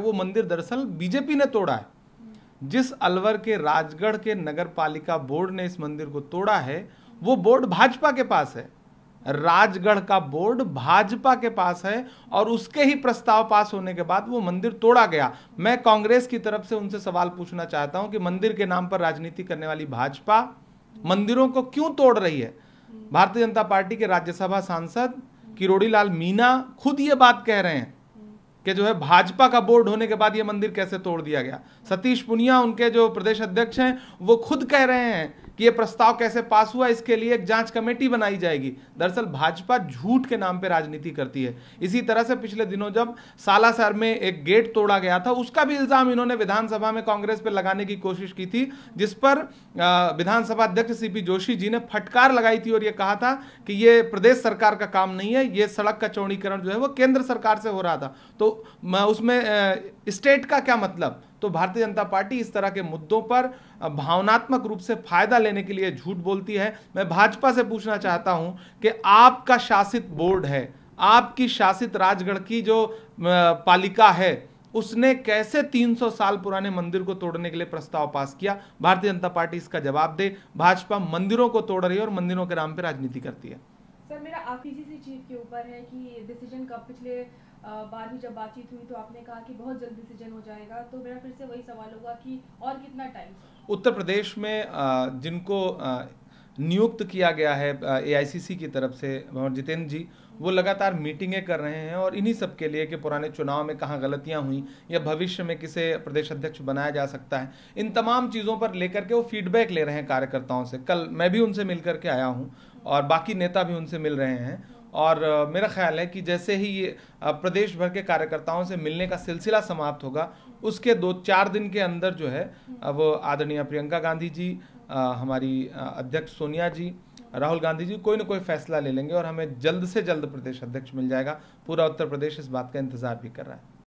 वो मंदिर दरअसल बीजेपी ने तोड़ा है जिस अलवर के राजगढ़ के नगर पालिका बोर्ड ने इस मंदिर को तोड़ा है वो बोर्ड भाजपा के पास है राजगढ़ का बोर्ड भाजपा के पास है और उसके ही प्रस्ताव पास होने के बाद वो मंदिर तोड़ा गया मैं कांग्रेस की तरफ से उनसे सवाल पूछना चाहता हूं कि मंदिर के नाम पर राजनीति करने वाली भाजपा मंदिरों को क्यों तोड़ रही है भारतीय जनता पार्टी के राज्यसभा सांसद किरोड़ीलाल मीना खुद ये बात कह रहे हैं कि जो है भाजपा का बोर्ड होने के बाद ये मंदिर कैसे तोड़ दिया गया सतीश पुनिया उनके जो प्रदेश अध्यक्ष हैं वो खुद कह रहे हैं कि यह प्रस्ताव कैसे पास हुआ इसके लिए एक जांच कमेटी बनाई जाएगी दरअसल भाजपा झूठ के नाम पर राजनीति करती है इसी तरह से पिछले दिनों जब सालासर में एक गेट तोड़ा गया था उसका भी इल्जाम इन्होंने विधानसभा में कांग्रेस पर लगाने की कोशिश की थी जिस पर विधानसभा अध्यक्ष सीपी जोशी जी ने फटकार लगाई थी और यह कहा था कि यह प्रदेश सरकार का काम नहीं है यह सड़क का चौड़ीकरण जो है वो केंद्र सरकार से हो रहा था तो उसमें स्टेट का क्या मतलब तो भारतीय जनता पार्टी इस तरह के मुद्दों पर भावनात्मक रूप से फायदा लेने के लिए झूठ बोलती है मैं भाजपा से पूछना चाहता हूं कि आपका शासित बोर्ड है आपकी शासित राजगढ़ की जो पालिका है उसने कैसे 300 साल पुराने मंदिर को तोड़ने के लिए प्रस्ताव पास किया भारतीय जनता पार्टी इसका जवाब दे भाजपा मंदिरों को तोड़ रही है और मंदिरों के नाम पर राजनीति करती है सर मेरा आरपीसीसी चीज के ऊपर है कि डिसीजन कब पिछले बार भी जब बातचीत हुई तो आपने कहा कि बहुत जल्द डिसीजन हो जाएगा तो मेरा फिर से वही सवाल होगा कि और कितना टाइम उत्तर प्रदेश में जिनको नियुक्त किया गया है ए की तरफ से जितेंद्र जी वो लगातार मीटिंगें कर रहे हैं और इन्हीं सब के लिए कि पुराने चुनाव में कहाँ गलतियाँ हुई या भविष्य में किसे प्रदेश अध्यक्ष बनाया जा सकता है इन तमाम चीज़ों पर लेकर के वो फीडबैक ले रहे हैं कार्यकर्ताओं से कल मैं भी उनसे मिल करके आया हूँ और बाकी नेता भी उनसे मिल रहे हैं और मेरा ख्याल है कि जैसे ही ये प्रदेश भर के कार्यकर्ताओं से मिलने का सिलसिला समाप्त होगा उसके दो चार दिन के अंदर जो है अब आदरणीय प्रियंका गांधी जी हमारी अध्यक्ष सोनिया जी राहुल गांधी जी कोई ना कोई फैसला ले लेंगे और हमें जल्द से जल्द प्रदेश अध्यक्ष मिल जाएगा पूरा उत्तर प्रदेश इस बात का इंतजार भी कर रहा है